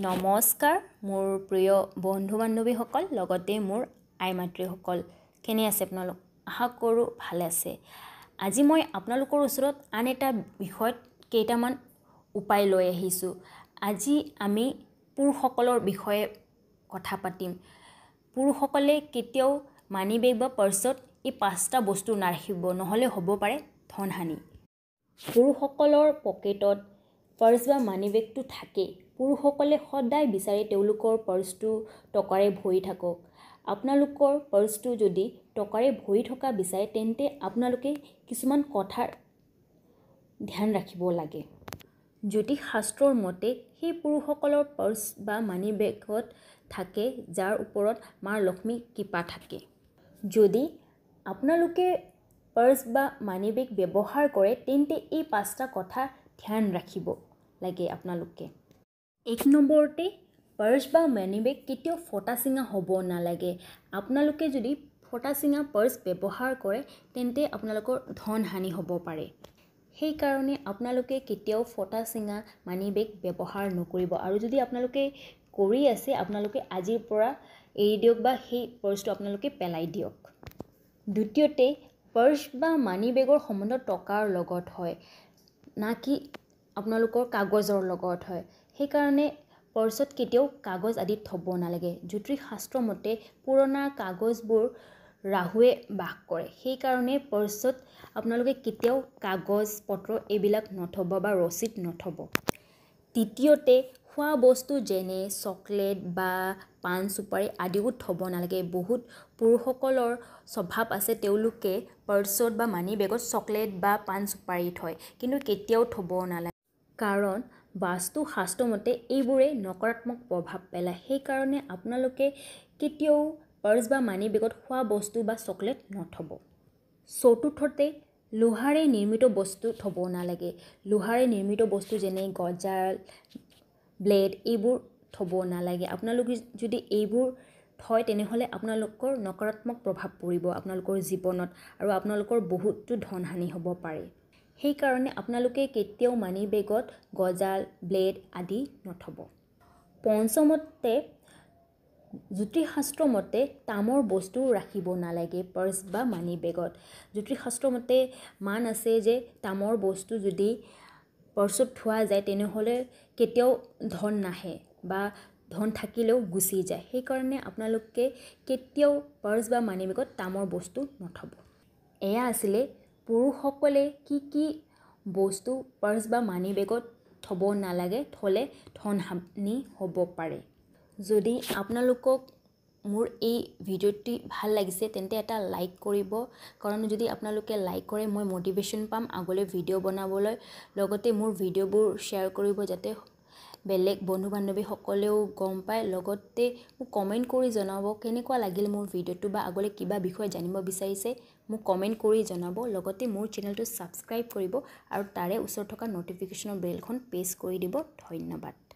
নমস্কাৰ মোৰ প্ৰিয় বন্ধু বান্ধৱীসকল লগতে মোৰ আই মাতৃসকল কেনে আছে আপোনালোক আশা কৰোঁ ভালে আছে আজি মই আপোনালোকৰ ওচৰত আন এটা বিষয়ত কেইটামান উপায় লৈ আহিছোঁ আজি আমি পুৰুষসকলৰ বিষয়ে কথা পাতিম পুৰুষসকলে কেতিয়াও মানি বেগ বা পাৰ্চত এই পাঁচটা বস্তু নাৰাখিব নহ'লে হ'ব পাৰে ধনহানি পুৰুষসকলৰ পকেটত পাৰ্চ বা মানি বেগটো থাকেই পুৰুষসকলে সদায় বিচাৰে তেওঁলোকৰ পাৰ্চটো টকাৰে ভৰি থাকক আপোনালোকৰ পাৰ্চটো যদি টকাৰে ভৰি থকা বিচাৰে তেন্তে আপোনালোকে কিছুমান কথাৰ ধ্যান ৰাখিব লাগে জ্যোতিষ শাস্ত্ৰৰ মতে সেই পুৰুষসকলৰ পাৰ্চ বা মানি বেগত থাকে যাৰ ওপৰত মা লক্ষ্মী কৃপা থাকে যদি আপোনালোকে পাৰ্চ বা মানি বেগ ব্যৱহাৰ কৰে তেন্তে এই পাঁচটা কথা ধ্যান ৰাখিব লাগে আপোনালোকে এক নম্বৰতে পাৰ্চ বা মানি বেগ কেতিয়াও ফটা চিঙা হ'ব নালাগে আপোনালোকে যদি ফটা চিঙা পাৰ্চ ব্যৱহাৰ কৰে তেন্তে আপোনালোকৰ ধন হানি হ'ব পাৰে সেইকাৰণে আপোনালোকে কেতিয়াও ফটা চিঙা মানি বেগ ব্যৱহাৰ নকৰিব আৰু যদি আপোনালোকে কৰি আছে আপোনালোকে আজিৰ পৰা এৰি দিয়ক বা সেই পাৰ্চটো আপোনালোকে পেলাই দিয়ক দ্বিতীয়তে পাৰ্চ বা মানি বেগৰ সম্বন্ধ টকাৰ লগত হয় না কি আপোনালোকৰ কাগজৰ লগত হয় সেইকাৰণে পাৰ্চত কেতিয়াও কাগজ আদি থ'ব নালাগে জ্যোতিষশাস্ত্ৰ মতে পুৰণা কাগজবোৰ ৰাহুৱে বাস কৰে সেইকাৰণে পাৰ্চত আপোনালোকে কেতিয়াও কাগজ পত্ৰ এইবিলাক নথ'ব বা ৰচিদ নথ'ব তৃতীয়তে খোৱা বস্তু যেনে চকলেট বা পাণ চুপাৰী আদিও থ'ব নালাগে বহুত পুৰুষসকলৰ স্বভাৱ আছে তেওঁলোকে পাৰ্চত বা মানি বেগত চকলেট বা পাণ চুপাৰী থয় কিন্তু কেতিয়াও থ'ব নালাগে কাৰণ বাস্তু শাস্ত্ৰমতে এইবোৰে নকাৰাত্মক প্ৰভাৱ পেলায় সেইকাৰণে আপোনালোকে কেতিয়াও পাৰ্চ বা মানি বেগত খোৱা বস্তু বা চকলেট নথ'ব চতুৰ্থতে লোহাৰে নিৰ্মিত বস্তু থ'ব নালাগে লোহাৰে নিৰ্মিত বস্তু যেনে গজাল ব্লেড এইবোৰ থ'ব নালাগে আপোনালোকে যদি এইবোৰ থয় তেনেহ'লে আপোনালোকৰ নকাৰাত্মক প্ৰভাৱ পৰিব আপোনালোকৰ জীৱনত আৰু আপোনালোকৰ বহুতো ধনহানি হ'ব পাৰে সেইকাৰণে আপোনালোকে কেতিয়াও মানি বেগত গজাল ব্লেড আদি নথ'ব পঞ্চমতে জ্যোতিষশাস্ত্ৰ মতে তামৰ বস্তু ৰাখিব নালাগে পাৰ্চ বা মানি বেগত জ্যোতিষাস্ত্ৰ মতে মান আছে যে তামৰ বস্তু যদি পাৰ্চত থোৱা যায় তেনেহ'লে কেতিয়াও ধন নাহে বা ধন থাকিলেও গুচি যায় সেইকাৰণে আপোনালোকে কেতিয়াও পাৰ্চ বা মানি বেগত তামৰ বস্তু নথ'ব এয়া আছিলে পুৰুষসকলে কি কি বস্তু পাৰ্চ বা মানি বেগত থ'ব নালাগে থ'লে ধন হানি হ'ব পাৰে যদি আপোনালোকক মোৰ এই ভিডিঅ'টি ভাল লাগিছে তেন্তে এটা লাইক কৰিব কাৰণ যদি আপোনালোকে লাইক কৰে মই মটিভেশ্যন পাম আগলৈ ভিডিঅ' বনাবলৈ লগতে মোৰ ভিডিঅ'বোৰ শ্বেয়াৰ কৰিব যাতে বেলেগ বন্ধু বান্ধৱীসকলেও গম পায় লগতে মোক কমেণ্ট কৰি জনাব কেনেকুৱা লাগিল মোৰ ভিডিঅ'টো বা আগলৈ কিবা বিষয়ে জানিব বিচাৰিছে মোক কমেণ্ট কৰি জনাব লগতে মোৰ চেনেলটো ছাবস্ক্ৰাইব কৰিব আৰু তাৰে ওচৰত থকা ন'টিফিকেশ্যনৰ বেলখন প্ৰেছ কৰি দিব ধন্যবাদ